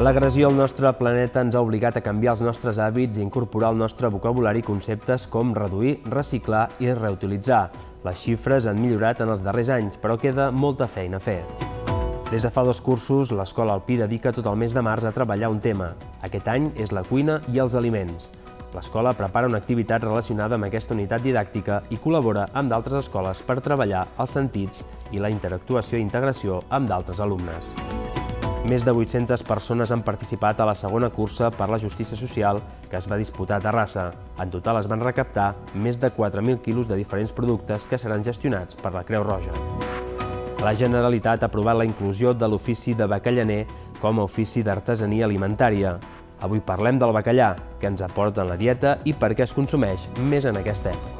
L'agressió al nostre planeta ens ha obligat a canviar els nostres hàbits i incorporar al nostre vocabulari conceptes com reduir, reciclar i reutilitzar. Les xifres han millorat en els darrers anys, però queda molta feina a fer. Des de fa dos cursos, l'Escola Alpí dedica tot el mes de març a treballar un tema. Aquest any és la cuina i els aliments. L'escola prepara una activitat relacionada amb aquesta unitat didàctica i col·labora amb d'altres escoles per treballar els sentits i la interactuació i integració amb d'altres alumnes. Més de 800 persones han participat a la segona cursa per la justícia social que es va disputar a Terrassa. En total es van recaptar més de 4.000 quilos de diferents productes que seran gestionats per la Creu Roja. La Generalitat ha aprovat la inclusió de l'ofici de bacallaner com a ofici d'artesania alimentària. Avui parlem del bacallà, que ens aporta en la dieta i per què es consumeix més en aquesta època.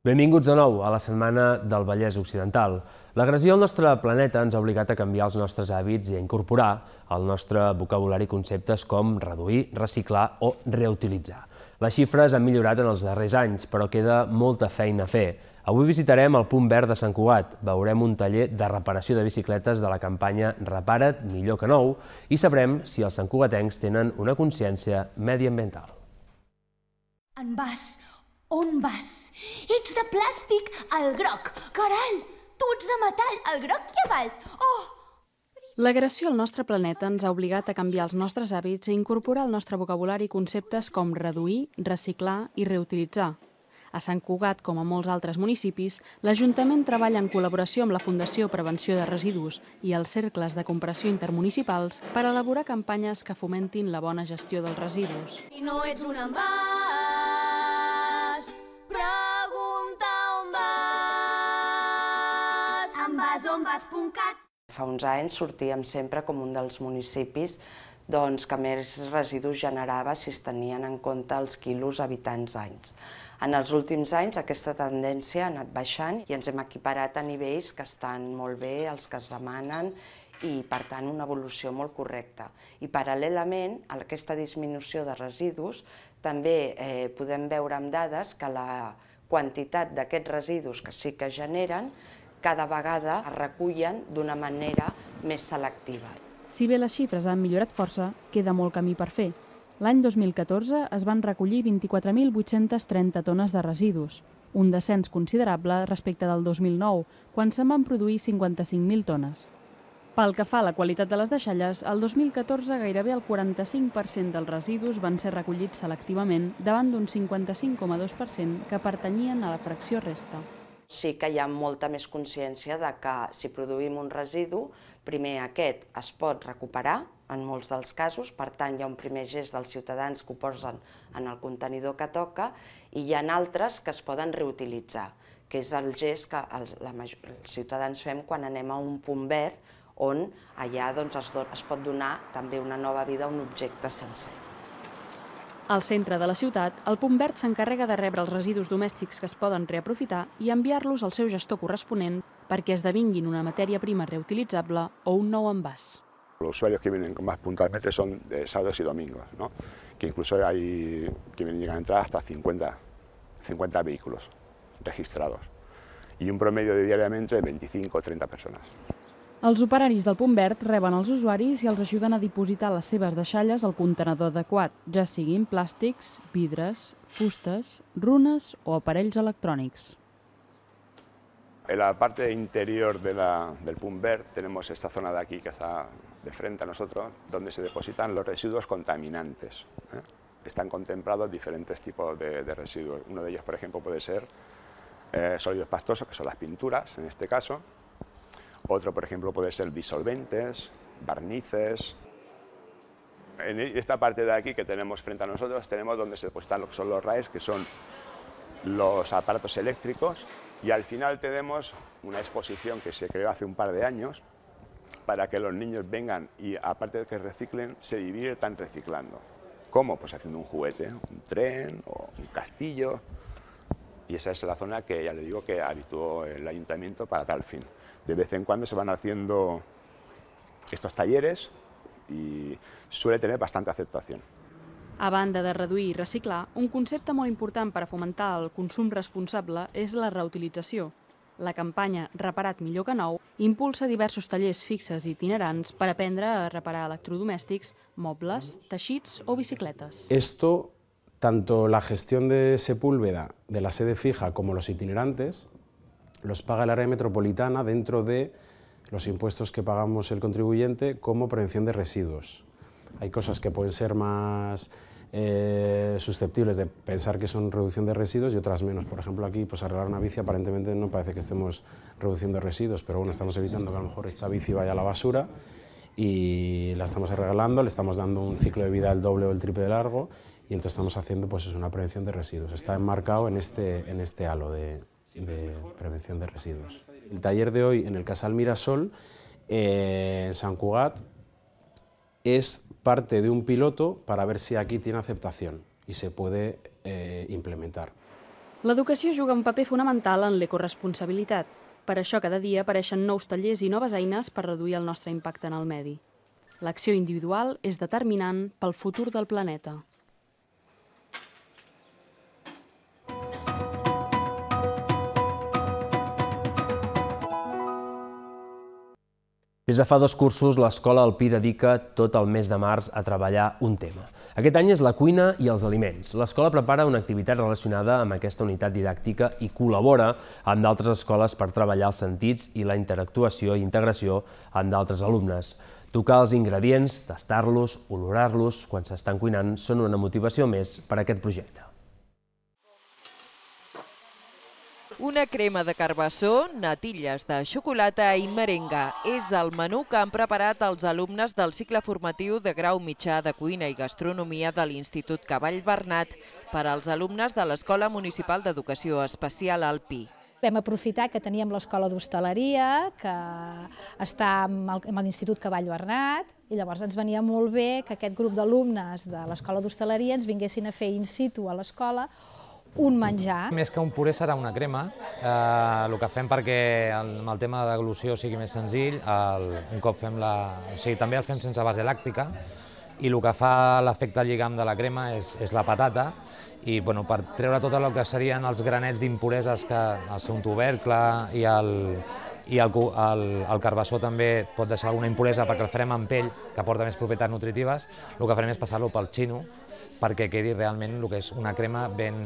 Benvinguts de nou a la Setmana del Vallès Occidental. L'agressió al nostre planeta ens ha obligat a canviar els nostres hàbits i a incorporar al nostre vocabulari conceptes com reduir, reciclar o reutilitzar. Les xifres han millorat en els darrers anys, però queda molta feina a fer. Avui visitarem el punt verd de Sant Cugat, veurem un taller de reparació de bicicletes de la campanya Repara't millor que nou i sabrem si els santcugatencs tenen una consciència mediambiental. En vas? On vas? Ets de plàstic al groc. Carall, tu ets de metall al groc i avall. Oh! L'agressió al nostre planeta ens ha obligat a canviar els nostres hàbits i incorporar al nostre vocabulari conceptes com reduir, reciclar i reutilitzar. A Sant Cugat, com a molts altres municipis, l'Ajuntament treballa en col·laboració amb la Fundació Prevenció de Residus i els cercles de compressió intermunicipals per elaborar campanyes que fomentin la bona gestió dels residus. I no ets un embat, bombes.cat. Fa uns anys sortíem sempre com un dels municipis doncs, que més residus generava si es tenien en compte els quilos habitants anys. En els últims anys aquesta tendència ha anat baixant i ens hem equiparat a nivells que estan molt bé, els que es demanen, i per tant una evolució molt correcta. I paral·lelament a aquesta disminució de residus també eh, podem veure amb dades que la quantitat d'aquests residus que sí que generen cada vegada es recullen d'una manera més selectiva. Si bé les xifres han millorat força, queda molt camí per fer. L'any 2014 es van recollir 24.830 tones de residus, un descens considerable respecte del 2009, quan se'n van produir 55.000 tones. Pel que fa a la qualitat de les deixalles, el 2014 gairebé el 45% dels residus van ser recollits selectivament davant d'un 55,2% que pertanyien a la fracció resta. Sí que hi ha molta més consciència de que si produïm un residu, primer aquest es pot recuperar, en molts dels casos, per tant hi ha un primer gest dels ciutadans que ho posen en el contenidor que toca i hi ha altres que es poden reutilitzar, que és el gest que els, la major, els ciutadans fem quan anem a un punt verd on allà doncs, es, don, es pot donar també una nova vida a un objecte sencer. Al centre de la ciutat, el Punt Verd s'encarrega de rebre els residus domèstics que es poden reaprofitar i enviar-los al seu gestor corresponent perquè esdevinguin una matèria prima reutilitzable o un nou envàs. Los usuarios que vienen más puntualmente son de sábados y domingos, ¿no? que incluso hay que venen llegan a entrar hasta 50, 50 vehículos registrados y un promedio de diariamente de 25 o 30 personas. Els operaris del punt verd reben els usuaris i els ajuden a dipositar les seves deixalles al contenedor adequat, ja siguin plàstics, vidres, fustes, runes o aparells electrònics. En la parte interior de la, del punt verd tenemos esta zona de aquí que está de frente a nosotros, donde se depositan los residuos contaminantes. ¿eh? Están contemplados diferentes tipos de, de, residuos. Uno de ellos, por ejemplo, puede ser eh, sólidos pastosos, que son las pinturas, en este caso, Otro, por ejemplo, puede ser disolventes, barnices. En e, esta parte de aquí que tenemos frente a nosotros tenemos donde se depositan lo que son los RAEs, que son los aparatos eléctricos. Y al final tenemos una exposición que se creó hace un par de años para que los niños vengan y aparte de que reciclen, se diviertan reciclando. ¿Cómo? Pues haciendo un juguete, un tren o un castillo. y esa es la zona que ya le digo que habituó el ayuntamiento para tal fin. De vez en cuando se van haciendo estos talleres y suele tener bastante aceptación. A banda de reduir i reciclar, un concepte molt important per a fomentar el consum responsable és la reutilització. La campanya Reparat millor que nou impulsa diversos tallers fixes i itinerants per aprendre a reparar electrodomèstics, mobles, teixits o bicicletes. Esto Tanto la gestión de Sepúlveda, de la sede fija, como los itinerantes, los paga el área metropolitana dentro de los impuestos que pagamos el contribuyente como prevención de residuos. Hay cosas que pueden ser más eh, susceptibles de pensar que son reducción de residuos y otras menos. Por ejemplo, aquí pues arreglar una bici aparentemente no parece que estemos reduciendo residuos, pero bueno, estamos evitando que a lo mejor esta bici vaya a la basura y la estamos arreglando, le estamos dando un ciclo de vida el doble o el triple de largo y entonces estamos haciendo pues es una prevención de residuos. Está enmarcado en este, en este halo de, de prevención de residuos. El taller de hoy en el Casal Mirasol, eh, en San Cugat, es parte de un piloto para ver si aquí tiene aceptación y se puede eh, implementar. L'educació juga un paper fonamental en l'ecoresponsabilitat. Per això cada dia apareixen nous tallers i noves eines per reduir el nostre impacte en el medi. L'acció individual és determinant pel futur del planeta. Des de fa dos cursos, l'Escola Alpí dedica tot el mes de març a treballar un tema. Aquest any és la cuina i els aliments. L'escola prepara una activitat relacionada amb aquesta unitat didàctica i col·labora amb d'altres escoles per treballar els sentits i la interactuació i integració amb d'altres alumnes. Tocar els ingredients, tastar-los, olorar-los quan s'estan cuinant són una motivació més per a aquest projecte. Una crema de carbassó, natilles de xocolata i merenga. És el menú que han preparat els alumnes del cicle formatiu de grau mitjà de cuina i gastronomia de l'Institut Cavall Bernat per als alumnes de l'Escola Municipal d'Educació Especial Alpí. Vam aprofitar que teníem l'escola d'hostaleria, que està amb l'Institut Cavall Bernat, i llavors ens venia molt bé que aquest grup d'alumnes de l'escola d'hostaleria ens vinguessin a fer in situ a l'escola un menjar. Més que un puré serà una crema. Eh, el que fem perquè el, amb el tema de deglució sigui més senzill, el, un cop fem la... O sigui, també el fem sense base làctica i el que fa l'efecte lligam de la crema és, és la patata i bueno, per treure tot el que serien els granets d'impureses que el seu tubercle i el, i el, el, el carbassó també pot deixar alguna impuresa perquè el farem amb pell, que porta més propietats nutritives, el que farem és passar-lo pel xino, perquè quedi realment el que és una crema ben,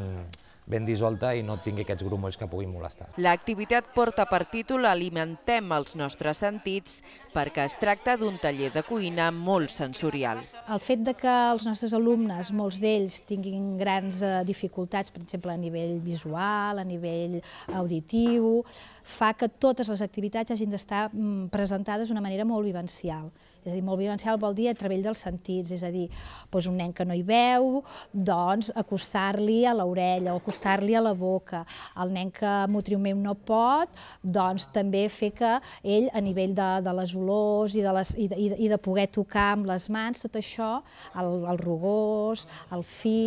ben dissolta i no tingui aquests grumolls que puguin molestar. L'activitat porta per títol Alimentem els nostres sentits perquè es tracta d'un taller de cuina molt sensorial. El fet de que els nostres alumnes, molts d'ells, tinguin grans eh, dificultats, per exemple, a nivell visual, a nivell auditiu, fa que totes les activitats hagin d'estar mm, presentades d'una manera molt vivencial. És a dir, molt vivencial vol dir a través dels sentits, és a dir, doncs un nen que no hi veu, doncs acostar-li a l'orella o acostar-li a la boca. El nen que motriument no pot, doncs també fer que ell, a nivell de, de les olors i de, les, i, de, i de poder tocar amb les mans, tot això, el, el rugós, el fi,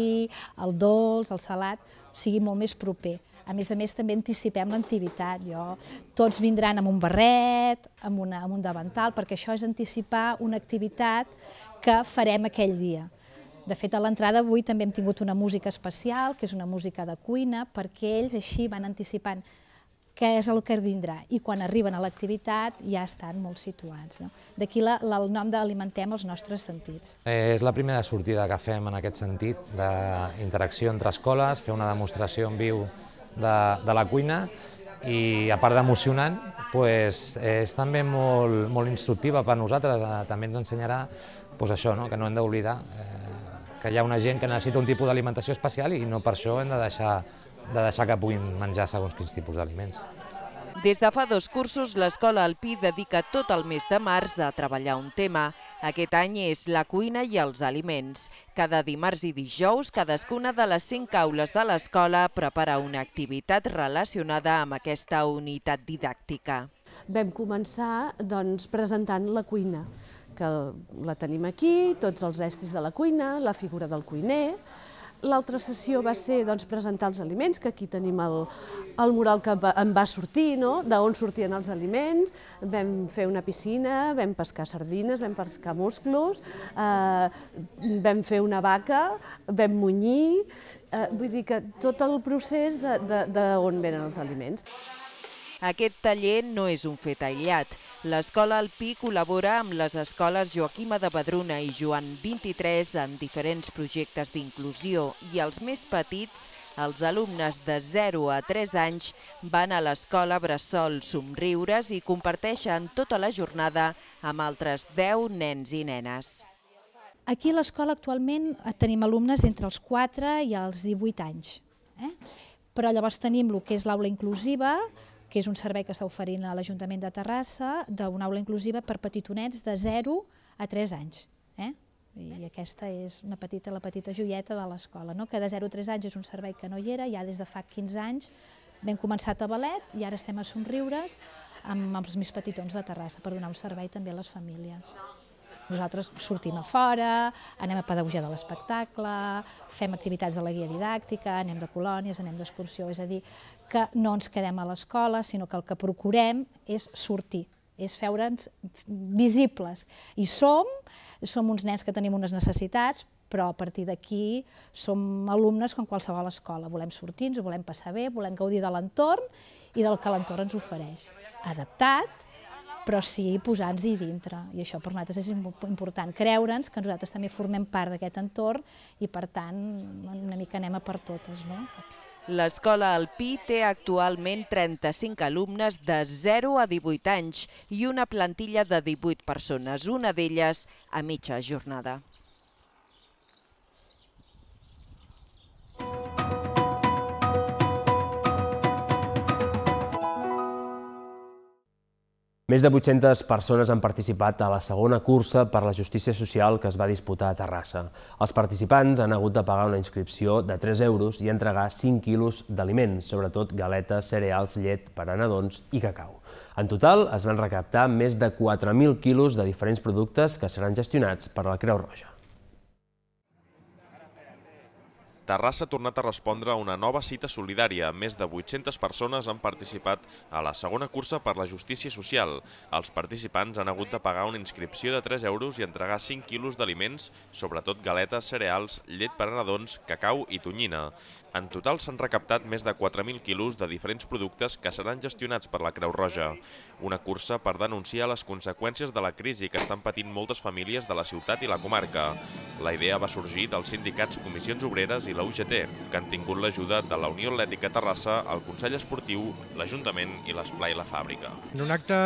el dolç, el salat, sigui molt més proper. A més a més, també anticipem l'activitat. Jo, tots vindran amb un barret, amb, una, amb un davantal, perquè això és anticipar una activitat que farem aquell dia. De fet, a l'entrada avui també hem tingut una música especial, que és una música de cuina, perquè ells així van anticipant què és el que vindrà. I quan arriben a l'activitat ja estan molt situats. No? D'aquí el nom d'Alimentem els nostres sentits. Eh, és la primera sortida que fem en aquest sentit, d'interacció entre escoles, fer una demostració en viu de, de la cuina i a part d'emocionant, pues, és també molt, molt instructiva per nosaltres, eh, també ens ensenyarà pues, això, no? que no hem d'oblidar eh, que hi ha una gent que necessita un tipus d'alimentació especial i no per això hem de deixar, de deixar que puguin menjar segons quins tipus d'aliments. Des de fa dos cursos, l'Escola Alpí dedica tot el mes de març a treballar un tema. Aquest any és la cuina i els aliments. Cada dimarts i dijous, cadascuna de les cinc aules de l'escola prepara una activitat relacionada amb aquesta unitat didàctica. Vam començar doncs, presentant la cuina, que la tenim aquí, tots els estris de la cuina, la figura del cuiner, L'altra sessió va ser doncs, presentar els aliments, que aquí tenim el, el mural que va, en va sortir, no? d'on sortien els aliments, vam fer una piscina, vam pescar sardines, vam pescar musclos, eh, vam fer una vaca, vam munyir, eh, vull dir que tot el procés d'on venen els aliments. Aquest taller no és un fet aïllat. L'escola Alpí col·labora amb les escoles Joaquima de Badruna i Joan 23 en diferents projectes d'inclusió i els més petits, els alumnes de 0 a 3 anys, van a l'escola Bressol Somriures i comparteixen tota la jornada amb altres 10 nens i nenes. Aquí a l'escola actualment tenim alumnes entre els 4 i els 18 anys. Eh? Però llavors tenim el que és l'aula inclusiva, que és un servei que està oferint a l'Ajuntament de Terrassa, d'una aula inclusiva per petitonets de 0 a 3 anys. Eh? I aquesta és una petita, la petita joieta de l'escola, no? que de 0 a 3 anys és un servei que no hi era, ja des de fa 15 anys vam començar a Balet i ara estem a Somriures amb els més petitons de Terrassa per donar un servei també a les famílies. Nosaltres sortim a fora, anem a pedagogia de l'espectacle, fem activitats de la guia didàctica, anem de colònies, anem d'excursió, és a dir, que no ens quedem a l'escola, sinó que el que procurem és sortir, és feure'ns visibles. I som, som uns nens que tenim unes necessitats, però a partir d'aquí som alumnes com qualsevol escola. Volem sortir, ens ho volem passar bé, volem gaudir de l'entorn i del que l'entorn ens ofereix. Adaptat però sí posar-nos-hi dintre. I això per nosaltres és important, creure'ns que nosaltres també formem part d'aquest entorn i, per tant, una mica anem a per totes. No? L'escola Alpí té actualment 35 alumnes de 0 a 18 anys i una plantilla de 18 persones, una d'elles a mitja jornada. Més de 800 persones han participat a la segona cursa per la justícia social que es va disputar a Terrassa. Els participants han hagut de pagar una inscripció de 3 euros i entregar 5 quilos d'aliments, sobretot galetes, cereals, llet per a nadons i cacau. En total es van recaptar més de 4.000 quilos de diferents productes que seran gestionats per la Creu Roja. Terrassa ha tornat a respondre a una nova cita solidària. Més de 800 persones han participat a la segona cursa per la justícia social. Els participants han hagut de pagar una inscripció de 3 euros i entregar 5 quilos d'aliments, sobretot galetes, cereals, llet per a nadons, cacau i tonyina. En total s'han recaptat més de 4.000 quilos de diferents productes que seran gestionats per la Creu Roja. Una cursa per denunciar les conseqüències de la crisi que estan patint moltes famílies de la ciutat i la comarca. La idea va sorgir dels sindicats Comissions Obreres i la UGT, que han tingut l'ajuda de la Unió Atlètica Terrassa, el Consell Esportiu, l'Ajuntament i l'Esplai La Fàbrica. En un acte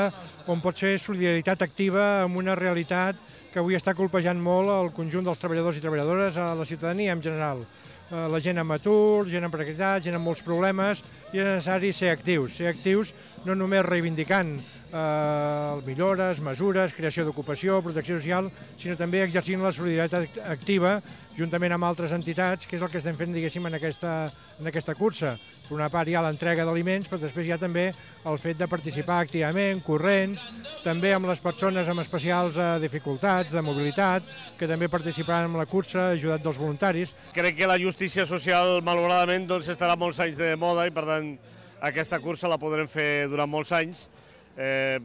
on pot ser solidaritat activa amb una realitat que avui està colpejant molt el conjunt dels treballadors i treballadores, a la ciutadania en general. Eh, la gent amb atur, gent amb precarietat, gent amb molts problemes, i és necessari ser actius, ser actius no només reivindicant eh, millores, mesures, creació d'ocupació, protecció social, sinó també exercint la solidaritat activa juntament amb altres entitats, que és el que estem fent, diguéssim, en aquesta, en aquesta cursa. Per una part hi ha l'entrega d'aliments, però després hi ha també el fet de participar activament, corrents, també amb les persones amb especials eh, dificultats de mobilitat, que també participaran en la cursa, ajudat dels voluntaris. Crec que la justícia social, malauradament, doncs estarà molts anys de moda i, per tant, tant aquesta cursa la podrem fer durant molts anys. Eh,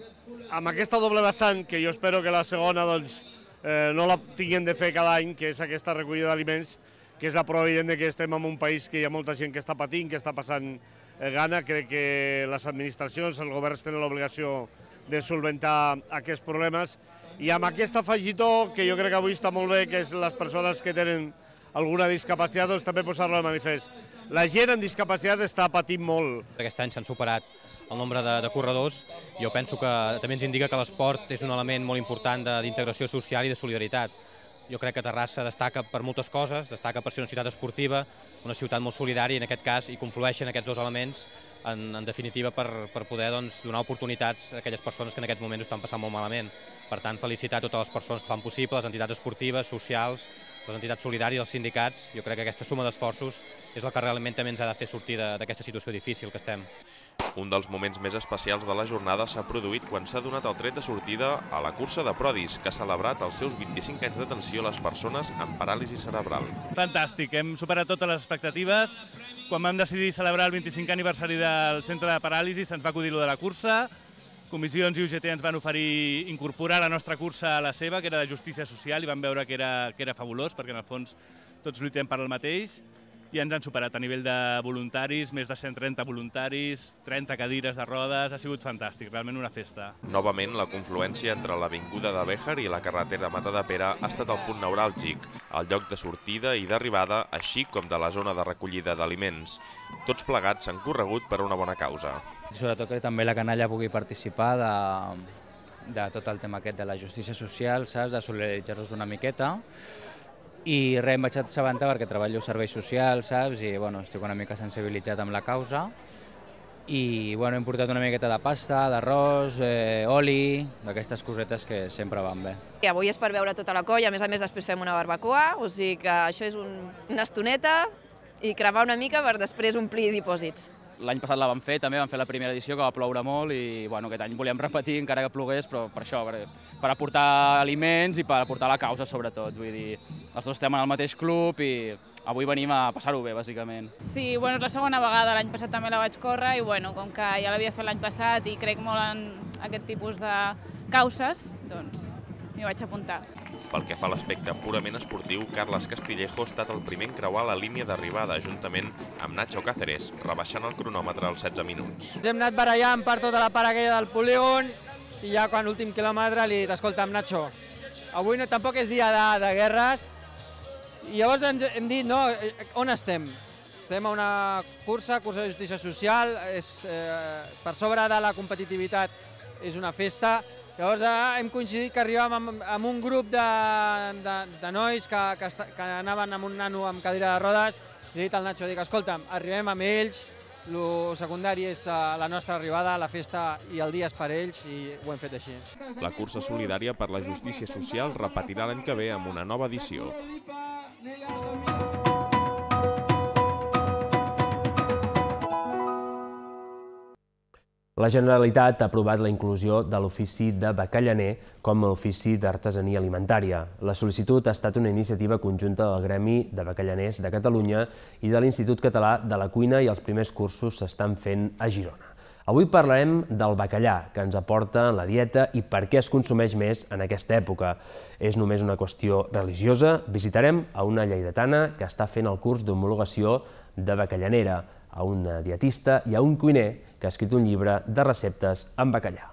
amb aquesta doble vessant, que jo espero que la segona doncs, eh, no la tinguem de fer cada any, que és aquesta recollida d'aliments, que és la prova evident que estem en un país que hi ha molta gent que està patint, que està passant eh, gana. Crec que les administracions, els governs tenen l'obligació de solventar aquests problemes. I amb aquest afegitó, que jo crec que avui està molt bé, que és les persones que tenen alguna discapacitat, doncs també posar-lo de manifest la gent amb discapacitat està patint molt. Aquest any s'han superat el nombre de, de corredors, jo penso que també ens indica que l'esport és un element molt important d'integració social i de solidaritat. Jo crec que Terrassa destaca per moltes coses, destaca per ser una ciutat esportiva, una ciutat molt solidària, en aquest cas hi conflueixen aquests dos elements en, en definitiva per, per poder doncs, donar oportunitats a aquelles persones que en aquests moments estan passant molt malament. Per tant, felicitar totes les persones que fan possible, les entitats esportives, socials, les entitats solidàries, els sindicats, jo crec que aquesta suma d'esforços és el que realment també ens ha de fer sortir d'aquesta situació difícil que estem. Un dels moments més especials de la jornada s'ha produït quan s'ha donat el tret de sortida a la cursa de Prodis, que ha celebrat els seus 25 anys d'atenció a les persones amb paràlisi cerebral. Fantàstic, hem superat totes les expectatives. Quan vam decidir celebrar el 25 aniversari del centre de paràlisi se'ns va acudir lo de la cursa, Comissions i UGT ens van oferir incorporar la nostra cursa a la seva, que era de justícia social, i vam veure que era, que era fabulós, perquè en el fons tots lluitem per el mateix i ens han superat a nivell de voluntaris, més de 130 voluntaris, 30 cadires de rodes, ha sigut fantàstic, realment una festa. Novament, la confluència entre l'avinguda de Béjar i la carretera Mata de Pere ha estat el punt neuràlgic, el lloc de sortida i d'arribada, així com de la zona de recollida d'aliments. Tots plegats s'han corregut per una bona causa. Sobretot que també la canalla pugui participar de, de tot el tema aquest de la justícia social, saps? de solidaritzar-nos una miqueta, i res, em vaig Sabanta perquè treballo serveis socials, saps? I bueno, estic una mica sensibilitzat amb la causa. I bueno, hem portat una miqueta de pasta, d'arròs, eh, oli, d'aquestes cosetes que sempre van bé. I avui és per veure tota la colla, a més a més després fem una barbacoa, o sigui que això és un, una estoneta i cremar una mica per després omplir dipòsits. L'any passat la vam fer, també vam fer la primera edició, que va ploure molt, i bueno, aquest any volíem repetir, encara que plogués, però per això, per, per aportar aliments i per aportar la causa, sobretot. Vull dir, els dos estem en el mateix club i avui venim a passar-ho bé, bàsicament. Sí, bueno, és la segona vegada, l'any passat també la vaig córrer, i bueno, com que ja l'havia fet l'any passat i crec molt en aquest tipus de causes, doncs m'hi vaig apuntar. Pel que fa a l'aspecte purament esportiu, Carles Castillejo ha estat el primer en creuar la línia d'arribada, juntament amb Nacho Cáceres, rebaixant el cronòmetre als 16 minuts. Ens hem anat barallant per tota la part aquella del polígon i ja quan l'últim quilòmetre li he dit, amb Nacho, avui no, tampoc és dia de, de guerres, i llavors ens hem dit, no, eh, on estem? Estem a una cursa, cursa de justícia social, és, eh, per sobre de la competitivitat és una festa, Llavors ah, hem coincidit que arribàvem amb, amb un grup de, de, de nois que, que, que anaven amb un nano amb cadira de rodes, i he dit al Nacho, dic, escolta'm, arribem amb ells, Lo secundari és eh, la nostra arribada, la festa i el dia és per ells i ho hem fet així. La cursa solidària per la justícia social repetirà l'any que ve amb una nova edició. La Generalitat ha aprovat la inclusió de l'ofici de bacallaner com a ofici d'artesania alimentària. La sol·licitud ha estat una iniciativa conjunta del Gremi de Bacallaners de Catalunya i de l'Institut Català de la Cuina i els primers cursos s'estan fent a Girona. Avui parlarem del bacallà, que ens aporta en la dieta i per què es consumeix més en aquesta època. És només una qüestió religiosa? Visitarem a una lleidatana que està fent el curs d'homologació de bacallanera a un dietista i a un cuiner que ha escrit un llibre de receptes amb bacallà.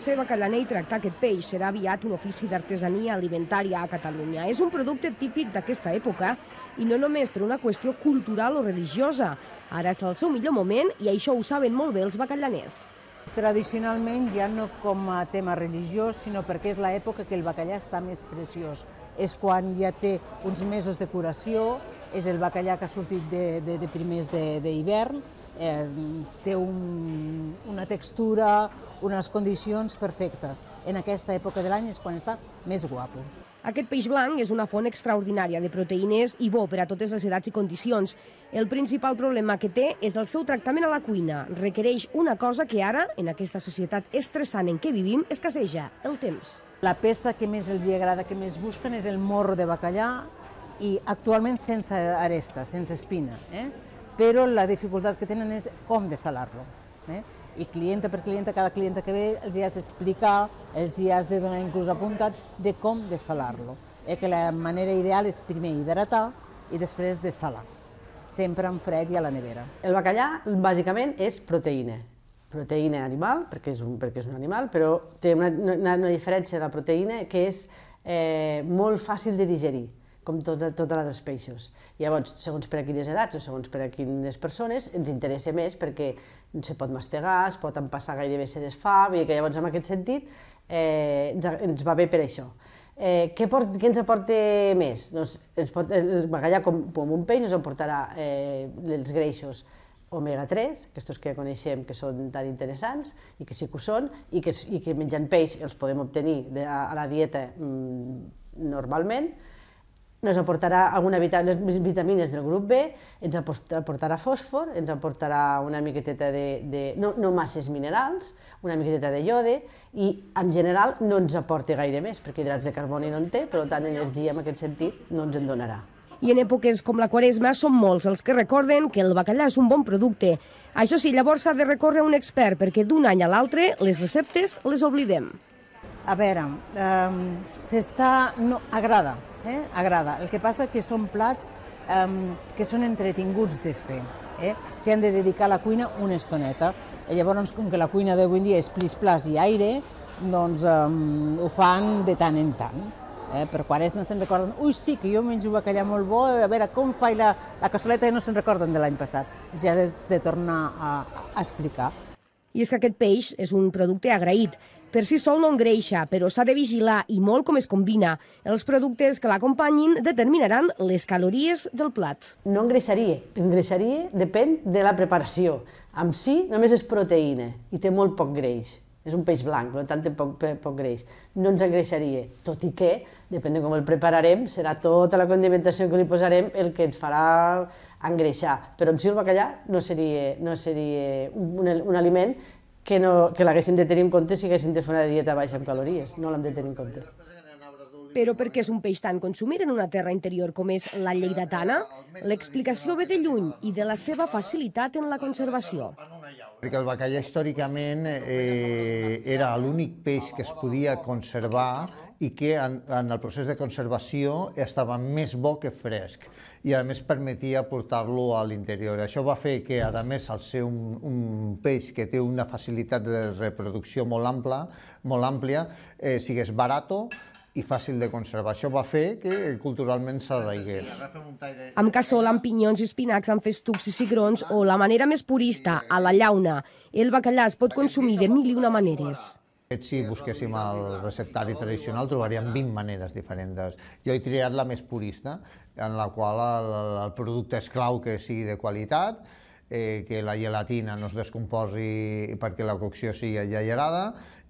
Ser bacallaner i tractar aquest peix serà aviat un ofici d'artesania alimentària a Catalunya. És un producte típic d'aquesta època i no només per una qüestió cultural o religiosa. Ara és el seu millor moment i això ho saben molt bé els bacallaners tradicionalment ja no com a tema religiós, sinó perquè és l'època que el bacallà està més preciós. És quan ja té uns mesos de curació, és el bacallà que ha sortit de, de, de primers d'hivern, eh, té un, una textura, unes condicions perfectes. En aquesta època de l'any és quan està més guapo. Aquest peix blanc és una font extraordinària de proteïnes i bo per a totes les edats i condicions. El principal problema que té és el seu tractament a la cuina. Requereix una cosa que ara, en aquesta societat estressant en què vivim, escasseja, el temps. La peça que més els hi agrada, que més busquen, és el morro de bacallà, i actualment sense aresta, sense espina. Eh? Però la dificultat que tenen és com desalar lo Eh? i clienta per clienta, cada clienta que ve, els hi has d'explicar, els hi has de donar inclús apuntat de com desalar lo Eh, que la manera ideal és primer hidratar i després dessalar, sempre en fred i a la nevera. El bacallà, bàsicament, és proteïna. Proteïna animal, perquè és un, perquè és un animal, però té una, una, una diferència de la proteïna que és eh, molt fàcil de digerir com tota tot altres peixos. Llavors, segons per a quines edats o segons per a quines persones, ens interessa més perquè se pot mastegar, es pot empassar gairebé se desfà, vull dir que llavors en aquest sentit eh, ens va bé per això. Eh, què, port, què ens aporta més? Doncs ens pot, el bagallà com, com un peix ens aportarà eh, els greixos omega-3, aquests que ja coneixem que són tan interessants i que sí que ho són, i que, i que menjant peix els podem obtenir de, a, a la dieta mm, normalment, ens aportarà alguna vitamina, vitamines del grup B, ens aportarà fòsfor, ens aportarà una miqueteta de, de no, no masses minerals, una miqueteta de iode, i en general no ens aporta gaire més, perquè hidrats de carboni no en té, però tant energia en aquest sentit no ens en donarà. I en èpoques com la Quaresma són molts els que recorden que el bacallà és un bon producte. Això sí, llavors s'ha de recórrer un expert, perquè d'un any a l'altre les receptes les oblidem. A veure, eh, s'està... no, agrada, eh? agrada. El que passa que són plats eh, que són entretinguts de fer. Eh? S'hi han de dedicar a la cuina una estoneta. I eh, llavors, com que la cuina d'avui en dia és plis-plas i aire, doncs eh, ho fan de tant en tant. Eh? Per quan és, no se'n recorden, ui, sí, que jo menjo bacallà molt bo, a veure com faig la, la cassoleta, i no se'n recorden de l'any passat. Ja has de tornar a, a explicar. I és que aquest peix és un producte agraït, per si sol no engreixa, però s'ha de vigilar i molt com es combina. Els productes que l'acompanyin determinaran les calories del plat. No engreixaria. Engreixaria depèn de la preparació. Amb si només és proteïna i té molt poc greix. És un peix blanc, per tant té poc, poc greix. No ens engreixaria, tot i que, depèn de com el prepararem, serà tota la condimentació que li posarem el que ens farà engreixar. Però en si el bacallà no seria, no seria un, un, un aliment que, no, que l'haguessin de tenir en compte si haguessin de fer una dieta baixa en calories. No l'hem de tenir en compte. Però per què és un peix tan consumir en una terra interior com és la Tana? L'explicació ve de lluny i de la seva facilitat en la conservació. Perquè el bacallà històricament eh, era l'únic peix que es podia conservar i que en, en el procés de conservació estava més bo que fresc i a més permetia portar-lo a l'interior. Això va fer que, a més, al ser un, un peix que té una facilitat de reproducció molt ampla, molt àmplia, eh, sigués barato, i fàcil de conservar. Això va fer que culturalment s'arraigués. Amb cassola, amb pinyons i espinacs, amb festucs i cigrons, o la manera més purista, a la llauna. El bacallà es pot consumir de mil i una maneres fet, si busquéssim el receptari tradicional, trobaríem 20 maneres diferents. Jo he triat la més purista, en la qual el, el producte és clau que sigui de qualitat, eh, que la gelatina no es descomposi perquè la cocció sigui allallerada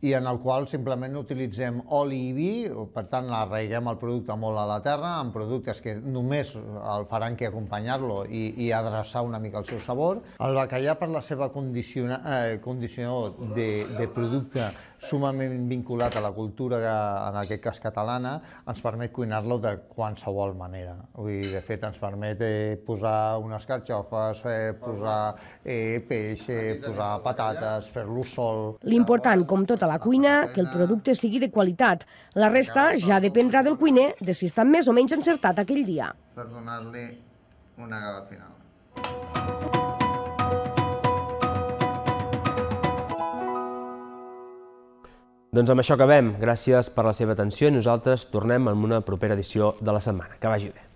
i en el qual simplement utilitzem oli i vi, per tant arraiguem el producte molt a la terra, amb productes que només el faran que acompanyar-lo i, i adreçar una mica el seu sabor. El bacallà, per la seva condició, eh, condició de, de producte sumament vinculat a la cultura, en aquest cas catalana, ens permet cuinar-lo de qualsevol manera. Vull dir, de fet, ens permet eh, posar unes carxofes, eh, posar eh, peix, eh, posar patates, fer-lo sol... L'important, com tota la cuina, que el producte sigui de qualitat. La resta ja dependrà del cuiner de si està més o menys encertat aquell dia. Per donar-li una gala final. Doncs amb això acabem. Gràcies per la seva atenció i nosaltres tornem amb una propera edició de la setmana. Que vagi bé.